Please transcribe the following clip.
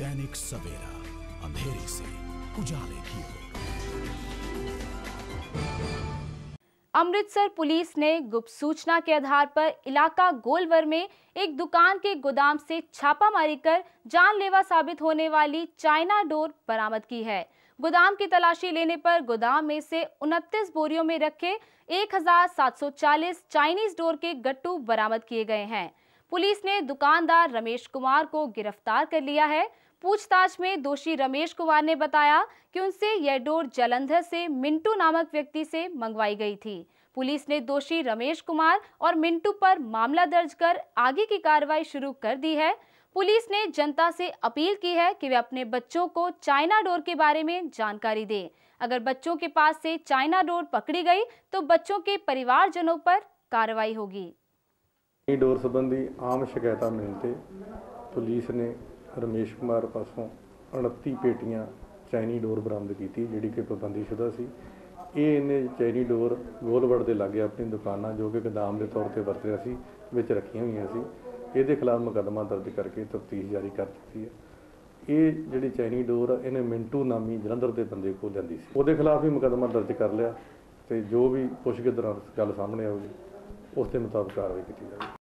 दैनिक सवेरा अंधेरे से उजाले की अमृतसर पुलिस ने गुप्त सूचना के आधार पर इलाका गोलवर में एक दुकान के गोदाम से छापामारी कर जानलेवा साबित होने वाली चाइना डोर बरामद की है गोदाम की तलाशी लेने पर गोदाम में से उनतीस बोरियों में रखे 1740 चाइनीज डोर के गट्टू बरामद किए गए हैं पुलिस ने दुकानदार रमेश कुमार को गिरफ्तार कर लिया है पूछताछ में दोषी रमेश कुमार ने बताया कि उनसे यह डोर जलंधर से मिंटू नामक व्यक्ति से मंगवाई गई थी पुलिस ने दोषी रमेश कुमार और मिंटू पर मामला दर्ज कर आगे की कार्रवाई शुरू कर दी है पुलिस ने जनता से अपील की है कि वे अपने बच्चों को चाइना डोर के बारे में जानकारी दें अगर बच्चों के पास से चाइना डोर पकड़ी गई तो बच्चों के परिवारजनों पर कार्रवाई होगी डोर संबंधी आम शिकायत मिलते पुलिस ने ਰਮੇਸ਼ ਕੁਮਾਰ ਪਾਸੋਂ 29 ਪੇਟੀਆਂ ਚਾਈਨੀ ਡੋਰ ਬਰਾਮਦ ਕੀਤੀ ਜਿਹੜੀ ਕਿ ਪਾਬੰਦੀਸ਼ੁਦਾ ਸੀ ਇਹ ਇਹਨੇ ਚਾਈਨੀ ਡੋਰ ਗੋਲਵੜ ਦੇ ਲਾਗੇ ਆਪਣੀ ਦੁਕਾਨਾਂ ਜੋ ਕਿ ਗਦਾਮ ਦੇ ਤੌਰ ਤੇ ਵਰਤਿਆ ਸੀ ਵਿੱਚ ਰੱਖੀਆਂ ਹੋਈਆਂ ਸੀ ਇਹਦੇ ਖਿਲਾਫ ਮੁਕਦਮਾ ਦਰਜ ਕਰਕੇ ਤਫਤੀਸ਼ ਜਾਰੀ ਕਰ ਦਿੱਤੀ ਹੈ ਇਹ ਜਿਹੜੀ ਚਾਈਨੀ ਡੋਰ ਇਹਨੇ ਮਿੰਟੂ ਨਾਮੀ ਜਲੰਧਰ ਦੇ ਬੰਦੇ ਕੋਲ ਲੈਂਦੀ ਸੀ ਉਹਦੇ ਖਿਲਾਫ ਵੀ ਮੁਕਦਮਾ ਦਰਜ ਕਰ ਲਿਆ ਤੇ ਜੋ ਵੀ ਪੁੱਛਗਿੱਛ ਦੌਰਾਨ ਗੱਲ ਸਾਹਮਣੇ ਆਉਗੀ ਉਸ ਦੇ ਮੁਤਾਬਕ ਕਾਰਵਾਈ ਕੀਤੀ ਜਾਵੇਗੀ